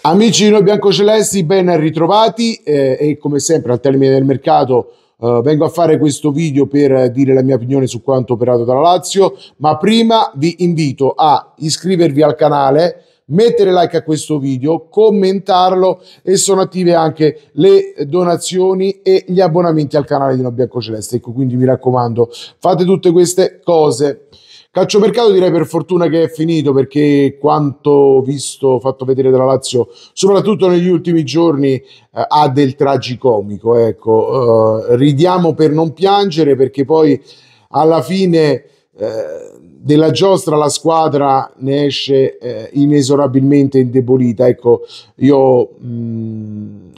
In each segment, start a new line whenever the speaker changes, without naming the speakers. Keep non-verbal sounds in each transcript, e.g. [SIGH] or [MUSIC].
Amici di noi biancocelesti, ben ritrovati eh, e come sempre al termine del mercato eh, vengo a fare questo video per dire la mia opinione su quanto operato dalla Lazio, ma prima vi invito a iscrivervi al canale, mettere like a questo video, commentarlo e sono attive anche le donazioni e gli abbonamenti al canale di Nobianco Celeste. Ecco, quindi mi raccomando, fate tutte queste cose. Calciomercato direi per fortuna che è finito perché quanto visto, fatto vedere dalla Lazio, soprattutto negli ultimi giorni, eh, ha del tragicomico. Ecco, eh, ridiamo per non piangere perché poi alla fine eh, della giostra la squadra ne esce eh, inesorabilmente indebolita. Ecco, io... Mh, mm,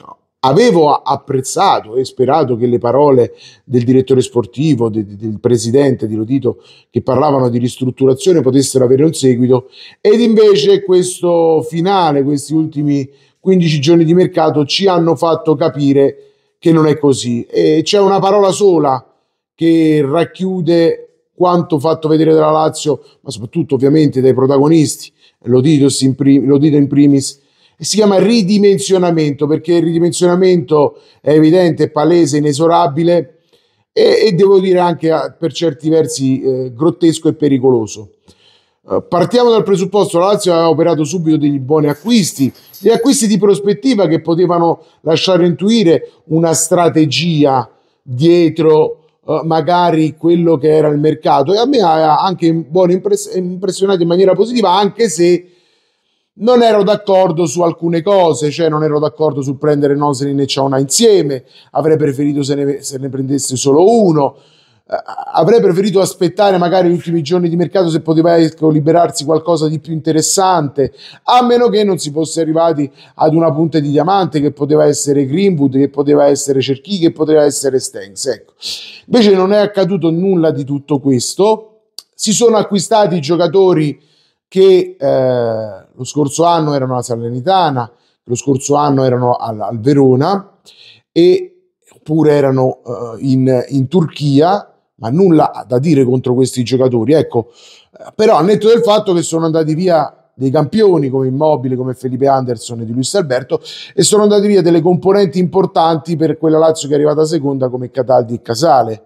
avevo apprezzato e sperato che le parole del direttore sportivo, de, del presidente di Lodito, che parlavano di ristrutturazione, potessero avere un seguito. Ed invece questo finale, questi ultimi 15 giorni di mercato, ci hanno fatto capire che non è così. E c'è una parola sola che racchiude quanto fatto vedere dalla Lazio, ma soprattutto ovviamente dai protagonisti, Lodito in primis si chiama ridimensionamento perché il ridimensionamento è evidente, palese, inesorabile e, e, devo dire anche eh, per certi versi eh, grottesco e pericoloso. Eh, partiamo dal presupposto, la Lazio aveva operato subito degli buoni acquisti, degli acquisti di prospettiva che potevano lasciare intuire una strategia dietro eh, magari quello che era il mercato e a me ha anche buoni impress- impressionato in maniera positiva anche se non ero d'accordo su alcune cose, cioè non ero d'accordo su prendere Noslin e Ciona insieme, avrei preferito se ne, se ne prendesse solo uno, uh, avrei preferito aspettare magari gli ultimi giorni di mercato se poteva ecco, liberarsi qualcosa di più interessante, a meno che non si fosse arrivati ad una punta di diamante che poteva essere Greenwood, che poteva essere Cerchi, che poteva essere Stengs, ecco. Invece non è accaduto nulla di tutto questo, si sono acquistati i giocatori che eh, lo scorso anno erano alla Salernitana, lo scorso anno erano al, al Verona, e, oppure erano eh, in, in, Turchia, ma nulla da dire contro questi giocatori. Ecco, però al netto del fatto che sono andati via dei campioni come Immobile, come Felipe Anderson e di Luis Alberto e sono andati via delle componenti importanti per quella Lazio che è arrivata seconda come Cataldi e Casale.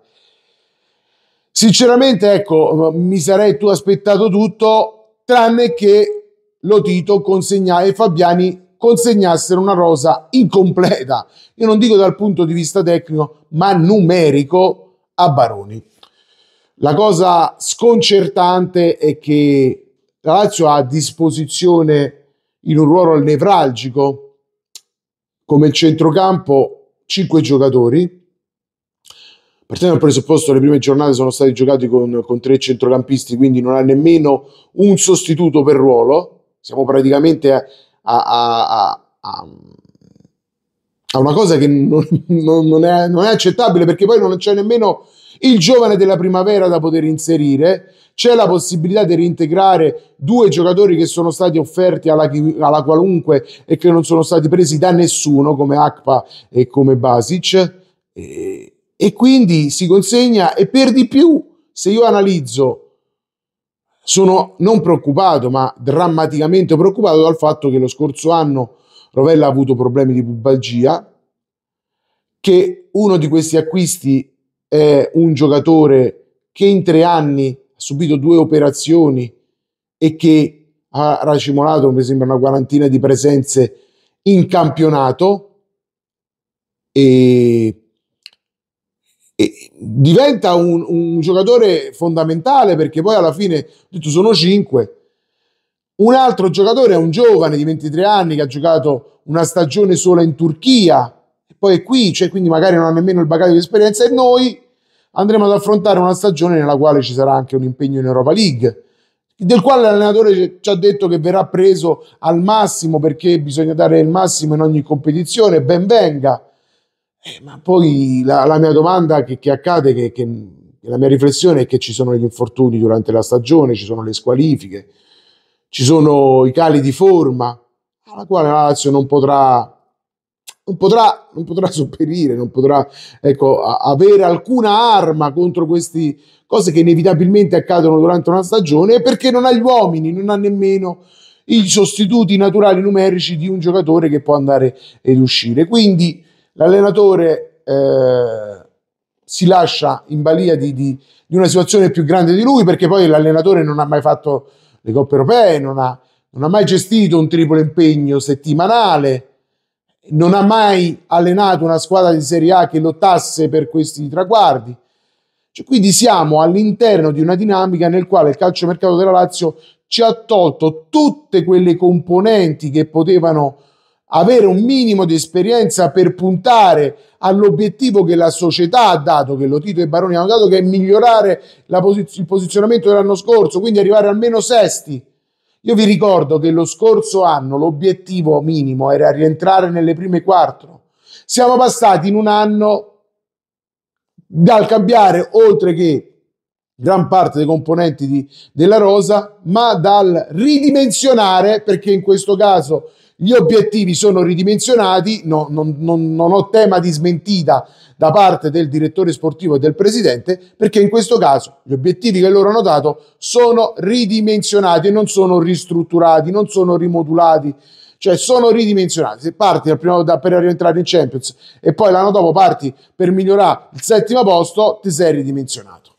Sinceramente, ecco, mi sarei tu aspettato tutto, tranne che Lotito consegna- e Fabiani consegnassero una rosa incompleta, io non dico dal punto di vista tecnico, ma numerico a Baroni. La cosa sconcertante è che la Lazio ha a disposizione in un ruolo nevralgico come il centrocampo cinque giocatori partendo dal presupposto le prime giornate sono stati giocati con, con tre centrocampisti, quindi non ha nemmeno un sostituto per ruolo. Siamo praticamente a, a, a, a una cosa che non, non, non, è, non è accettabile perché poi non c'è nemmeno il giovane della primavera da poter inserire, c'è la possibilità di reintegrare due giocatori che sono stati offerti alla, alla, qualunque e che non sono stati presi da nessuno come Akpa e come Basic. E e quindi si consegna e per di più se io analizzo sono non preoccupato ma drammaticamente preoccupato dal fatto che lo scorso anno Rovella ha avuto problemi di pubalgia che uno di questi acquisti è un giocatore che in tre anni ha subito due operazioni e che ha racimolato mi sembra una quarantina di presenze in campionato e diventa un, un, giocatore fondamentale perché poi alla fine, detto, sono 5. Un altro giocatore è un giovane di 23 anni che ha giocato una stagione sola in Turchia, e poi è qui, cioè quindi magari non ha nemmeno il bagaglio di esperienza e noi andremo ad affrontare una stagione nella quale ci sarà anche un impegno in Europa League, del quale l'allenatore ci ha detto che verrà preso al massimo perché bisogna dare il massimo in ogni competizione, ben venga. Eh, ma poi la, la, mia domanda che, che accade, che, che, la mia riflessione è che ci sono gli infortuni durante la stagione, ci sono le squalifiche, ci sono i cali di forma, alla quale la Lazio non potrà, non potrà, non potrà sopperire, non potrà ecco, avere alcuna arma contro queste cose che inevitabilmente accadono durante una stagione perché non ha gli uomini, non ha nemmeno i sostituti naturali numerici di un giocatore che può andare ed uscire. Quindi l'allenatore eh, si lascia in balia di, di, di, una situazione più grande di lui perché poi l'allenatore non ha mai fatto le coppe europee, non ha, non ha mai gestito un triplo impegno settimanale, non ha mai allenato una squadra di Serie A che lottasse per questi traguardi. Cioè, quindi siamo all'interno di una dinamica nel quale il calciomercato della Lazio ci ha tolto tutte quelle componenti che potevano avere un minimo di esperienza per puntare all'obiettivo che la società ha dato, che lo Tito e Baroni hanno dato, che è migliorare posiz- il posizionamento dell'anno scorso, quindi arrivare almeno sesti. Io vi ricordo che lo scorso anno l'obiettivo minimo era rientrare nelle prime quattro. Siamo passati in un anno dal cambiare, oltre che gran parte dei componenti di, della rosa, ma dal ridimensionare, perché in questo caso gli obiettivi sono ridimensionati, no, non, non, non ho tema di smentita da parte del direttore sportivo e del presidente, perché in questo caso gli obiettivi che loro hanno dato sono ridimensionati e non sono ristrutturati, non sono rimodulati, cioè sono ridimensionati. Se parti da, per rientrare in Champions e poi l'anno dopo parti per migliorare il settimo posto, ti sei ridimensionato.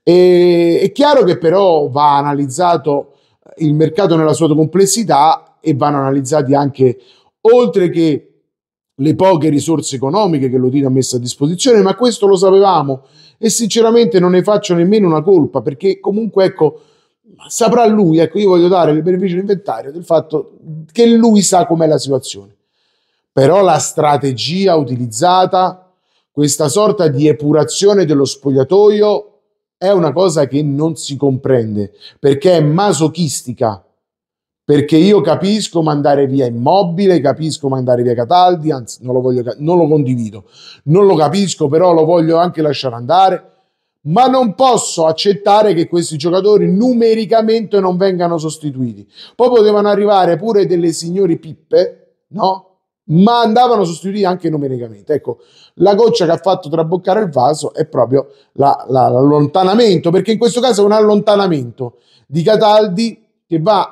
E, è chiaro che però va analizzato il mercato nella sua complessità e vanno analizzati anche oltre che le poche risorse economiche che l'Odino ha messo a disposizione, ma questo lo sapevamo e sinceramente non ne faccio nemmeno una colpa perché comunque ecco saprà lui, ecco io voglio dare il beneficio inventario del fatto che lui sa com'è la situazione. Però la strategia utilizzata, questa sorta di epurazione dello spogliatoio è una cosa che non si comprende perché è masochistica perché io capisco mandare via Immobile, capisco mandare via Cataldi, anzi non lo, voglio, non lo condivido, non lo capisco però lo voglio anche lasciare andare, ma non posso accettare che questi giocatori numericamente non vengano sostituiti. Poi potevano arrivare pure delle signori pippe, no? Ma andavano sostituiti anche numericamente. Ecco, la goccia che ha fatto traboccare il vaso è proprio la, la, l'allontanamento, perché in questo caso è un allontanamento di Cataldi che va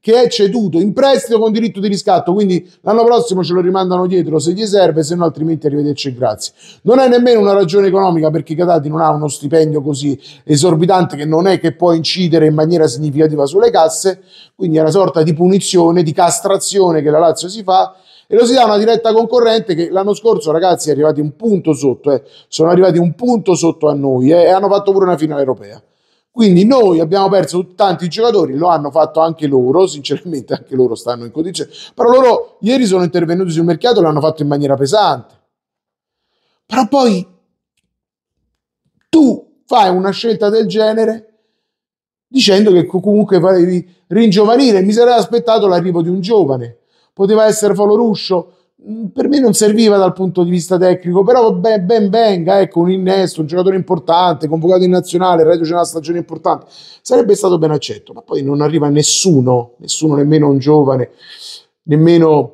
che è ceduto in prestito con diritto di riscatto, quindi l'anno prossimo ce lo rimandano dietro se gli serve, se no altrimenti arrivederci e grazie. Non è nemmeno una ragione economica perché Catati non ha uno stipendio così esorbitante che non è che può incidere in maniera significativa sulle casse, quindi è una sorta di punizione, di castrazione che la Lazio si fa e lo si dà a una diretta concorrente che l'anno scorso ragazzi è arrivati un punto sotto, eh, sono arrivati un punto sotto a noi eh, e hanno fatto pure una finale europea. Quindi noi abbiamo perso tanti giocatori, lo hanno fatto anche loro, sinceramente anche loro stanno in condizione, però loro ieri sono intervenuti sul mercato e l'hanno fatto in maniera pesante. Però poi tu fai una scelta del genere dicendo che comunque volevi ringiovanire, mi sarei aspettato l'arrivo di un giovane, poteva essere Ruscio, Mm, per me non serviva dal punto di vista tecnico, però ben, ben venga, ecco, un innesto, un giocatore importante, convocato in nazionale, c'è una stagione importante, sarebbe stato ben accetto, ma poi non arriva nessuno, nessuno, nemmeno un giovane, nemmeno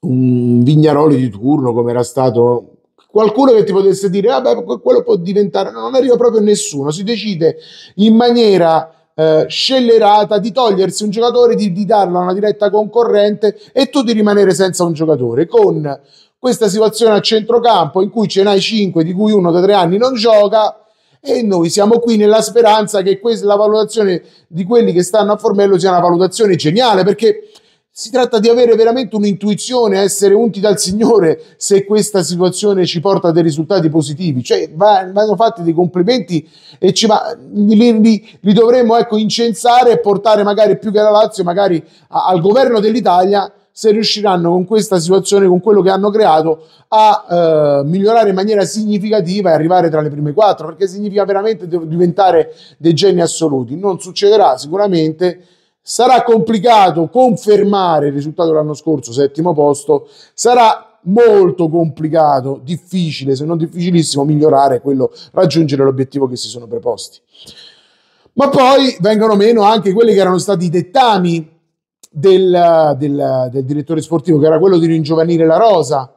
un Vignaroli di turno come era stato qualcuno che ti potesse dire vabbè ah, quello può diventare non arriva proprio nessuno si decide in maniera eh, scellerata di togliersi un giocatore, di, di darlo a una diretta concorrente e tu di rimanere senza un giocatore. Con questa situazione a centrocampo in cui ce n'hai 5 di cui uno da tre anni non gioca e noi siamo qui nella speranza che questa, la valutazione di quelli che stanno a Formello sia una valutazione geniale perché si tratta di avere veramente un'intuizione, essere unti dal Signore se questa situazione ci porta a dei risultati positivi. Cioè, vanno fatti dei complimenti e ci va, li, li, li dovremmo ecco, incensare e portare magari più che alla Lazio, magari a, al governo dell'Italia, se riusciranno con questa situazione, con quello che hanno creato, a eh, migliorare in maniera significativa e arrivare tra le prime quattro, perché significa veramente diventare dei geni assoluti. Non succederà sicuramente sarà complicato confermare il risultato dell'anno scorso, settimo posto, sarà molto complicato, difficile, se non difficilissimo, migliorare quello, raggiungere l'obiettivo che si sono preposti. Ma poi vengono meno anche quelli che erano stati i dettami del, del, del direttore sportivo, che era quello di ringiovanire la rosa,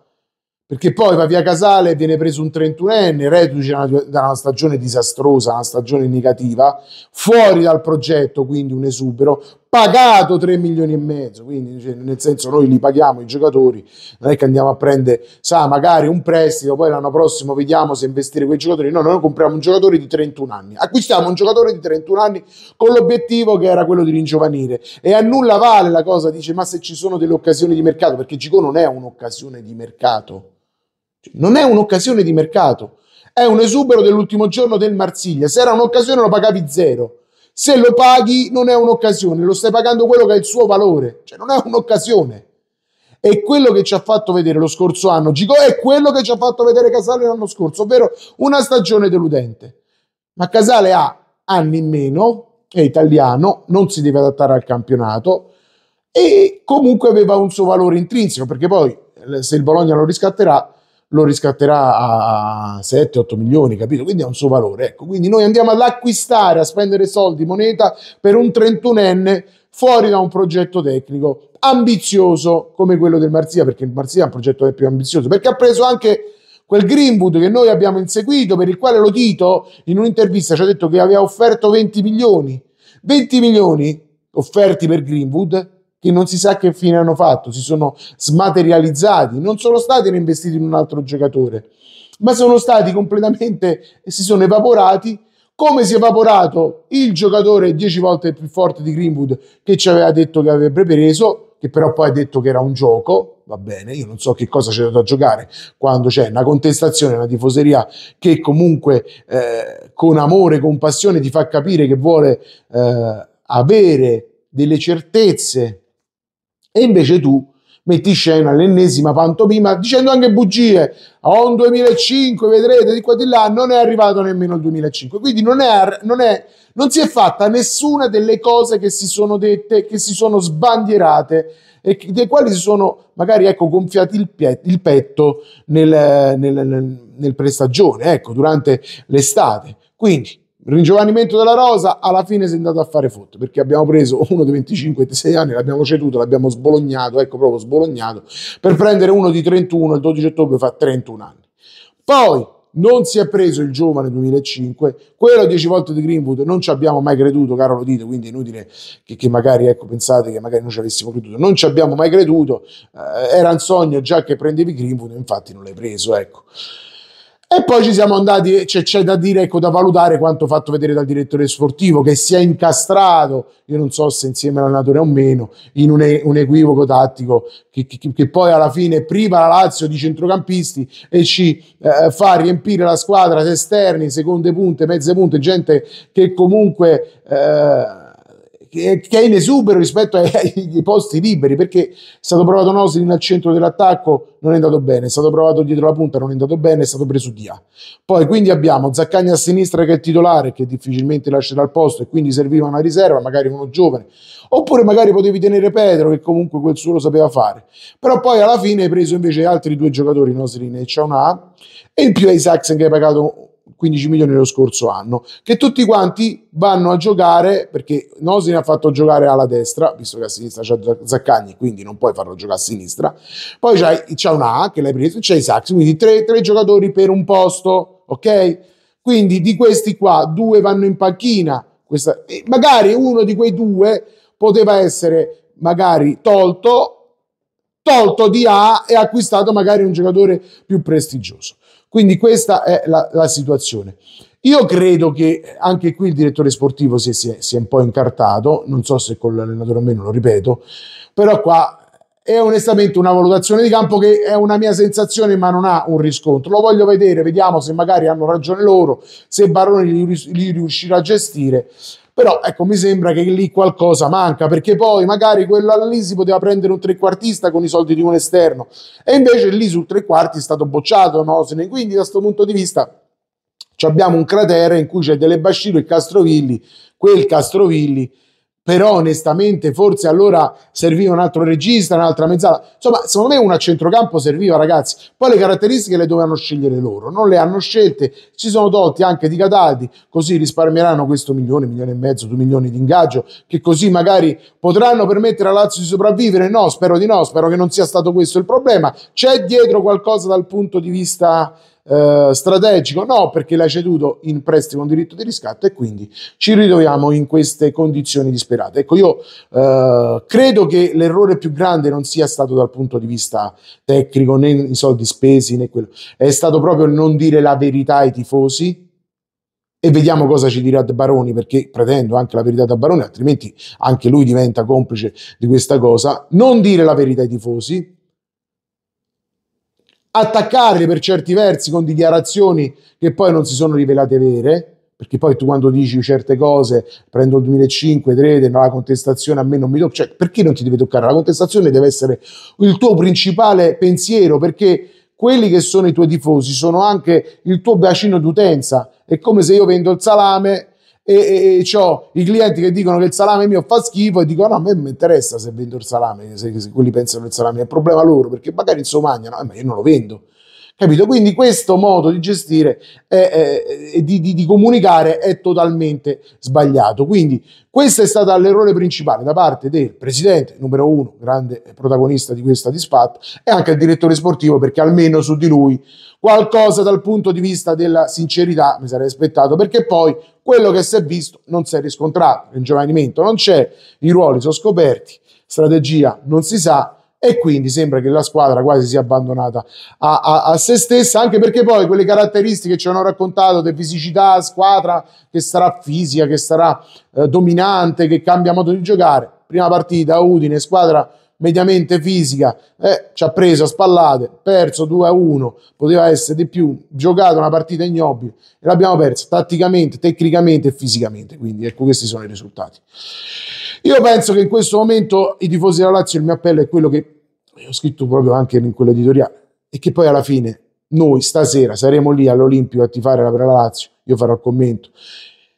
perché poi va via Casale viene preso un 31enne, reduce da una stagione disastrosa, una stagione negativa, fuori dal progetto, quindi un esubero, pagato 3 milioni e mezzo, quindi nel senso noi li paghiamo i giocatori, non è che andiamo a prendere, sa, magari un prestito, poi l'anno prossimo vediamo se investire quei giocatori, no, noi compriamo un giocatore di 31 anni, acquistiamo un giocatore di 31 anni con l'obiettivo che era quello di ringiovanire e a nulla vale la cosa, dice ma se ci sono delle occasioni di mercato, perché Gico non è un'occasione di mercato, non è un'occasione di mercato, è un esubero dell'ultimo giorno del Marsiglia, se era un'occasione lo pagavi zero se lo paghi non è un'occasione, lo stai pagando quello che è il suo valore, cioè non è un'occasione. È quello che ci ha fatto vedere lo scorso anno, Gigò, è quello che ci ha fatto vedere Casale l'anno scorso, ovvero una stagione deludente. Ma Casale ha anni in meno, è italiano, non si deve adattare al campionato e comunque aveva un suo valore intrinseco, perché poi eh, se il Bologna lo riscatterà lo riscatterà a 7-8 milioni, capito? Quindi ha un suo valore. Ecco, quindi noi andiamo ad acquistare, a spendere soldi, moneta per un 31enne fuori da un progetto tecnico ambizioso come quello del Marzia, perché il Marzia è un progetto più ambizioso, perché ha preso anche quel Greenwood che noi abbiamo inseguito, per il quale lo Tito in un'intervista ci ha detto che aveva offerto 20 milioni. 20 milioni offerti per Greenwood che non si sa che fine hanno fatto, si sono smaterializzati, non sono stati reinvestiti in un altro giocatore, ma sono stati completamente, si sono evaporati come si è evaporato il giocatore 10 volte più forte di Greenwood che ci aveva detto che avrebbe preso, che però poi ha detto che era un gioco, va bene, io non so che cosa c'è da giocare quando c'è una contestazione, una tifoseria che comunque eh, con amore, con passione ti fa capire che vuole eh, avere delle certezze e invece tu metti in scena l'ennesima pantomima dicendo anche bugie. Ho oh, un 2005, vedrete di qua di là, non è arrivato nemmeno il 2005. Quindi non, è, non, è, non si è fatta nessuna delle cose che si sono dette, che si sono sbandierate e dei quali si sono magari ecco, gonfiati il, pie- il petto nel, nel, nel, nel prestagione, ecco, durante l'estate. Quindi Ringiovanimento della rosa, alla fine si è andato a fare foto perché abbiamo preso [LAUGHS] uno di 25-26 anni, l'abbiamo ceduto, l'abbiamo sbolognato, ecco proprio sbolognato, per prendere uno di 31, il 12 ottobre fa 31 anni. Poi non si è preso il giovane 2005, quello 10 volte di Greenwood non ci abbiamo mai creduto, caro lo dite, quindi è inutile che, che, magari ecco, pensate che magari noi ci avessimo creduto, non ci abbiamo mai creduto, eh, era un sogno già che prendevi Greenwood, infatti non l'hai preso, ecco. E poi ci siamo andati, cioè, c'è da dire, ecco, da valutare quanto fatto vedere dal direttore sportivo, che si è incastrato, io non so se insieme all'allenatore o meno, in un, un equivoco tattico che, che, che, poi alla fine priva la Lazio di centrocampisti e ci eh, fa riempire la squadra esterni, seconde punte, mezze punte, gente che comunque... Eh, che è in esubero rispetto ai, ai, posti liberi perché è stato provato Nosin al centro dell'attacco non è andato bene è stato provato dietro la punta non è andato bene è stato preso Dia poi quindi abbiamo Zaccagni a sinistra che è titolare che difficilmente lascerà il posto e quindi serviva una riserva magari uno giovane oppure magari potevi tenere Pedro che comunque quel suo lo sapeva fare però poi alla fine hai preso invece altri due giocatori Nosin e Ciaunà e in più hai Saxen che hai pagato 15 milioni lo scorso anno, che tutti quanti vanno a giocare, perché Nosin ha fatto giocare alla destra, visto che a sinistra c'è Zaccagni, quindi non puoi farlo giocare a sinistra, poi c'è, c'è una A che l'hai preso, c'è Isaac, quindi tre, tre giocatori per un posto, ok? Quindi di questi qua, due vanno in panchina, questa, magari uno di quei due poteva essere magari tolto, tolto di A e acquistato magari un giocatore più prestigioso. Quindi questa è la, la situazione. Io credo che anche qui il direttore sportivo si, si, è, si è, un po' incartato, non so se con l'allenatore o meno, lo ripeto, però qua è onestamente una valutazione di campo che è una mia sensazione ma non ha un riscontro. Lo voglio vedere, vediamo se magari hanno ragione loro, se Baroni li, li riuscirà a gestire però ecco mi sembra che lì qualcosa manca perché poi magari quella lì si poteva prendere un trequartista con i soldi di un esterno e invece lì sul trequarti è stato bocciato no? quindi da questo punto di vista abbiamo un cratere in cui c'è Delle Bascino e Castrovilli quel Castrovilli però onestamente forse allora serviva un altro regista, un'altra mezzala. Insomma, secondo me una centrocampo serviva, ragazzi. Poi le caratteristiche le dovevano scegliere loro, non le hanno scelte, si sono tolti anche di Cataldi, così risparmieranno questo milione, milione e mezzo, due milioni di ingaggio, che così magari potranno permettere a Lazio di sopravvivere. No, spero di no, spero che non sia stato questo il problema. C'è dietro qualcosa dal punto di vista eh, strategico? No, perché l'hai ceduto in prestito con diritto di riscatto e quindi ci ritroviamo in queste condizioni disperate. Ecco, io eh, credo che l'errore più grande non sia stato dal punto di vista tecnico, né i soldi spesi, né quello. È stato proprio non dire la verità ai tifosi, e vediamo cosa ci dirà De Baroni, perché pretendo anche la verità da Baroni, altrimenti anche lui diventa complice di questa cosa. Non dire la verità ai tifosi, attaccare per certi versi con dichiarazioni che poi non si sono rivelate vere, perché poi tu quando dici certe cose, prendo il 2005, Trede, la contestazione a me non mi tocca, cioè perché non ti deve toccare? La contestazione deve essere il tuo principale pensiero, perché quelli che sono i tuoi tifosi sono anche il tuo bacino d'utenza, è come se io vendo il salame e, e, e ho i clienti che dicono che il salame mio fa schifo e dicono no, a me non mi interessa se vendo il salame, se, se quelli pensano che il salame è problema loro, perché magari insomma, no, eh, ma io non lo vendo Capito? Quindi questo modo di gestire eh, eh, e di, di, di comunicare è totalmente sbagliato. Quindi questo è stato l'errore principale da parte del presidente, numero uno, grande protagonista di questa disfatta, e anche il direttore sportivo, perché almeno su di lui qualcosa dal punto di vista della sincerità mi sarei aspettato perché poi quello che si è visto non si è riscontrato, il giovanimento non c'è, i ruoli sono scoperti, strategia non si sa e quindi sembra che la squadra quasi sia abbandonata a, a, a se stessa, anche perché poi quelle caratteristiche che ci hanno raccontato di fisicità, squadra che sarà fisica, che sarà eh, dominante, che cambia modo di giocare, prima partita Udine, squadra mediamente fisica, eh, ci ha preso a spallate, perso 2-1, poteva essere di più, giocato una partita ignobile e l'abbiamo persa tatticamente, tecnicamente e fisicamente, quindi ecco questi sono i risultati. Io penso che in questo momento i tifosi della Lazio, il mio appello è quello che ho scritto proprio anche in quell'editoriale, e che poi alla fine noi stasera saremo lì all'Olimpico a tifare la Lazio, io farò il commento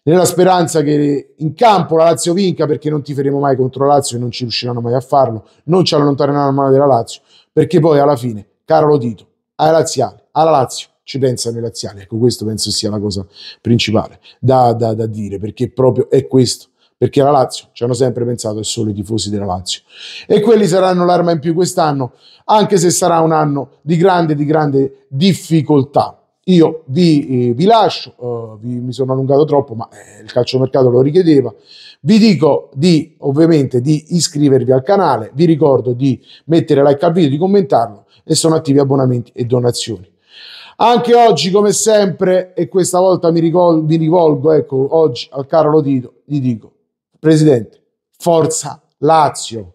nella speranza che in campo la Lazio vinca perché non ti faremo mai contro la Lazio e non ci riusciranno mai a farlo, non ci allontaneranno mai della Lazio, perché poi alla fine, caro Lodito, ai laziali, alla Lazio ci pensano i laziali, ecco questo penso sia la cosa principale da, da, da dire, perché proprio è questo, perché la Lazio ci hanno sempre pensato è solo i tifosi della Lazio e quelli saranno l'arma in più quest'anno, anche se sarà un anno di grande, di grande difficoltà. Io vi, eh, vi lascio, eh, vi, mi sono allungato troppo, ma eh, il calciomercato lo richiedeva. Vi dico di, ovviamente, di iscrivervi al canale, vi ricordo di mettere like al video, di commentarlo e sono attivi abbonamenti e donazioni. Anche oggi, come sempre, e questa volta mi, rivolgo, mi rivolgo ecco, oggi al caro Lodito, gli dico, Presidente, forza Lazio!